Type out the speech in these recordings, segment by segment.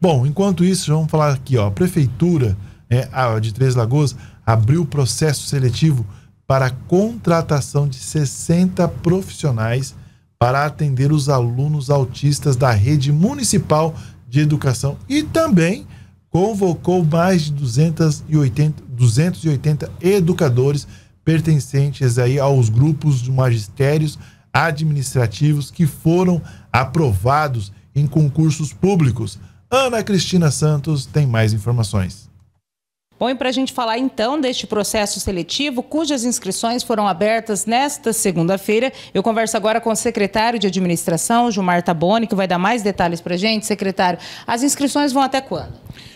Bom, enquanto isso, vamos falar aqui, ó. A prefeitura né, de Três Lagoas abriu processo seletivo para a contratação de 60 profissionais para atender os alunos autistas da rede municipal de educação e também convocou mais de 280, 280 educadores pertencentes aí aos grupos de magistérios administrativos que foram aprovados em concursos públicos. Ana Cristina Santos tem mais informações. Bom, e para a gente falar então deste processo seletivo, cujas inscrições foram abertas nesta segunda-feira, eu converso agora com o secretário de Administração, Gilmar Taboni, que vai dar mais detalhes para a gente. Secretário, as inscrições vão até quando?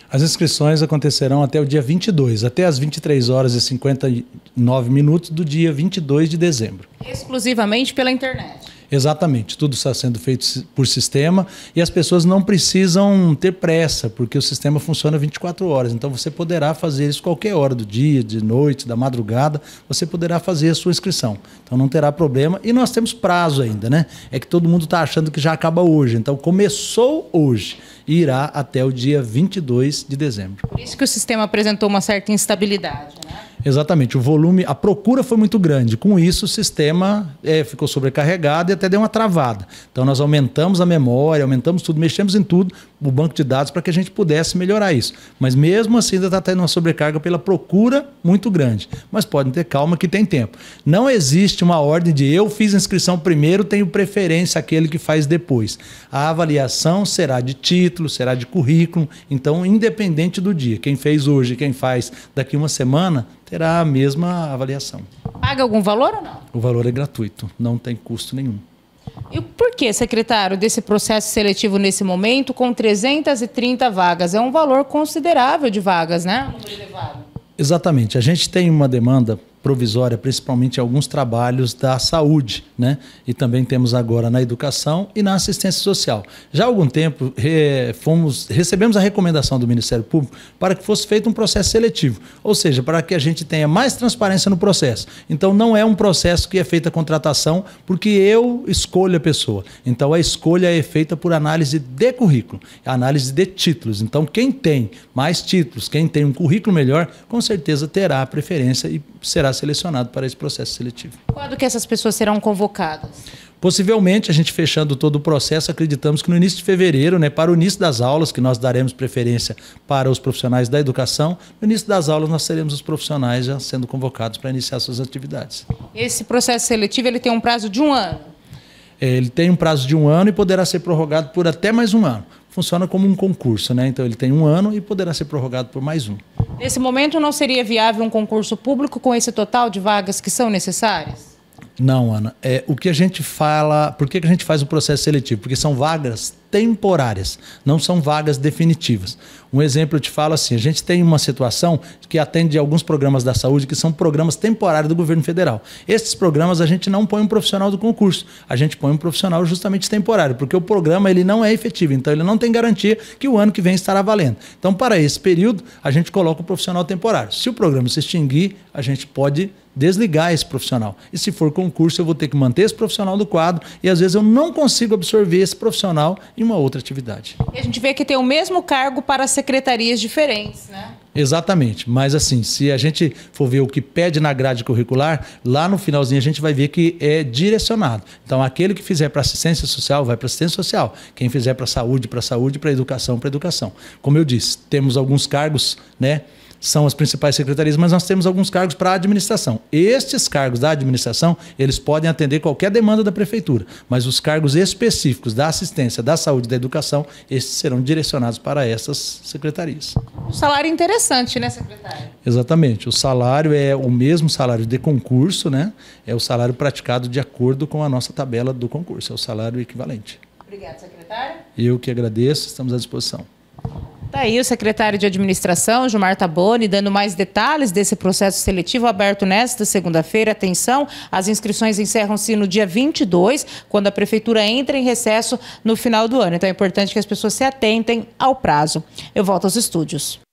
As inscrições acontecerão até o dia 22, até as 23 horas e 59 minutos do dia 22 de dezembro. Exclusivamente pela internet? Exatamente, tudo está sendo feito por sistema e as pessoas não precisam ter pressa, porque o sistema funciona 24 horas. Então você poderá fazer isso qualquer hora do dia, de noite, da madrugada, você poderá fazer a sua inscrição. Então não terá problema. E nós temos prazo ainda, né? É que todo mundo está achando que já acaba hoje. Então começou hoje e irá até o dia 22 de dezembro. Por isso que o sistema apresentou uma certa instabilidade, né? Exatamente. O volume, a procura foi muito grande. Com isso, o sistema é, ficou sobrecarregado e até deu uma travada. Então, nós aumentamos a memória, aumentamos tudo, mexemos em tudo o banco de dados para que a gente pudesse melhorar isso. Mas mesmo assim ainda está tendo uma sobrecarga pela procura muito grande. Mas podem ter calma que tem tempo. Não existe uma ordem de eu fiz inscrição primeiro, tenho preferência aquele que faz depois. A avaliação será de título, será de currículo, então independente do dia. Quem fez hoje, quem faz daqui uma semana, terá a mesma avaliação. Paga algum valor ou não? O valor é gratuito, não tem custo nenhum. E por que, secretário, desse processo seletivo nesse momento, com 330 vagas? É um valor considerável de vagas, né? Um número elevado. Exatamente. A gente tem uma demanda provisória, principalmente alguns trabalhos da saúde, né? E também temos agora na educação e na assistência social. Já há algum tempo re, fomos, recebemos a recomendação do Ministério Público para que fosse feito um processo seletivo, ou seja, para que a gente tenha mais transparência no processo. Então não é um processo que é feita a contratação porque eu escolho a pessoa. Então a escolha é feita por análise de currículo, análise de títulos. Então quem tem mais títulos, quem tem um currículo melhor, com certeza terá a preferência e será selecionado para esse processo seletivo. Quando que essas pessoas serão convocadas? Possivelmente, a gente fechando todo o processo, acreditamos que no início de fevereiro, né, para o início das aulas, que nós daremos preferência para os profissionais da educação, no início das aulas nós seremos os profissionais já sendo convocados para iniciar suas atividades. Esse processo seletivo ele tem um prazo de um ano? É, ele tem um prazo de um ano e poderá ser prorrogado por até mais um ano. Funciona como um concurso, né? Então ele tem um ano e poderá ser prorrogado por mais um. Nesse momento, não seria viável um concurso público com esse total de vagas que são necessárias? Não, Ana. É, o que a gente fala. Por que, que a gente faz o processo seletivo? Porque são vagas temporárias, não são vagas definitivas. Um exemplo eu te falo assim: a gente tem uma situação que atende alguns programas da saúde que são programas temporários do governo federal. Esses programas a gente não põe um profissional do concurso, a gente põe um profissional justamente temporário, porque o programa ele não é efetivo, então ele não tem garantia que o ano que vem estará valendo. Então, para esse período, a gente coloca o profissional temporário. Se o programa se extinguir, a gente pode desligar esse profissional. E se for concurso, eu vou ter que manter esse profissional do quadro e às vezes eu não consigo absorver esse profissional uma outra atividade. E a gente vê que tem o mesmo cargo para secretarias diferentes, né? Exatamente, mas assim, se a gente for ver o que pede na grade curricular, lá no finalzinho a gente vai ver que é direcionado. Então, aquele que fizer para assistência social vai para assistência social, quem fizer para saúde, para saúde, para educação, para educação. Como eu disse, temos alguns cargos, né? são as principais secretarias, mas nós temos alguns cargos para a administração. Estes cargos da administração, eles podem atender qualquer demanda da prefeitura, mas os cargos específicos da assistência, da saúde, da educação, esses serão direcionados para essas secretarias. Um salário interessante, né, secretário? Exatamente. O salário é o mesmo salário de concurso, né? É o salário praticado de acordo com a nossa tabela do concurso, é o salário equivalente. Obrigado, secretário. Eu que agradeço, estamos à disposição. Tá aí o secretário de Administração, Gilmar Taboni, dando mais detalhes desse processo seletivo aberto nesta segunda-feira. Atenção, as inscrições encerram-se no dia 22, quando a Prefeitura entra em recesso no final do ano. Então é importante que as pessoas se atentem ao prazo. Eu volto aos estúdios.